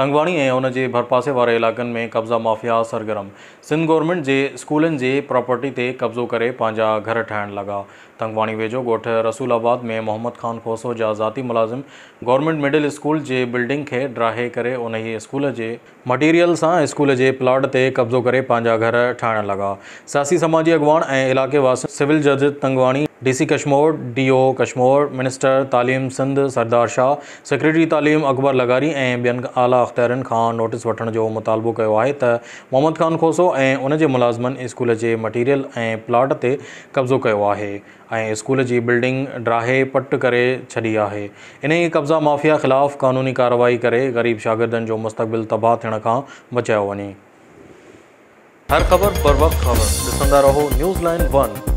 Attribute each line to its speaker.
Speaker 1: तंगवाणी ऐं जे भरपासे वारे इलाइक़नि में कब्ज़ा माफ़िया सरगरम सिंध गवर्नमेंट जे स्कूलनि जे प्रॉपर्टी ते कब्ज़ो करे पंहिंजा घर ठाहिणु लॻा तंगवाणी वेझो ॻोठु रसूलाबाद में मोहम्मद ख़ान खोसो जा ज़ाती मुलाज़िम गवर्नमेंट मिडिल स्कूल जे बिल्डिंग खे ड्राहे करे उन ई स्कूल जे मटीरियल सां स्कूल जे प्लाट ते कब्ज़ो करे पंहिंजा घर ठाहिणु लॻा सियासी समाजी अॻुवाण ऐं इलाइक़े वास सिविल जज Tangwani DC C Kashmore DO Kashmore minister तालीम सिंध सरदार शाह सेक्रेटरी तालीम अकबर लगारी ऐं ॿियनि आला खां नोटिस वठण जो मुतालबो कयो आहे त मोहम्मद ख़ान खोसो ऐं उन जे स्कूल जे मटीरियल ऐं प्लाट ते कब्ज़ो कयो आहे ऐं स्कूल जी बिल्डिंग ड्राहे पट करे छॾी आहे इन ई कब्ज़ा माफ़िया ख़िलाफ़ु कानूनी कार्रवाई करे ग़रीब शागिर्दनि जो मुस्तक़बिल तबाहु थियण खां बचायो
Speaker 2: वञे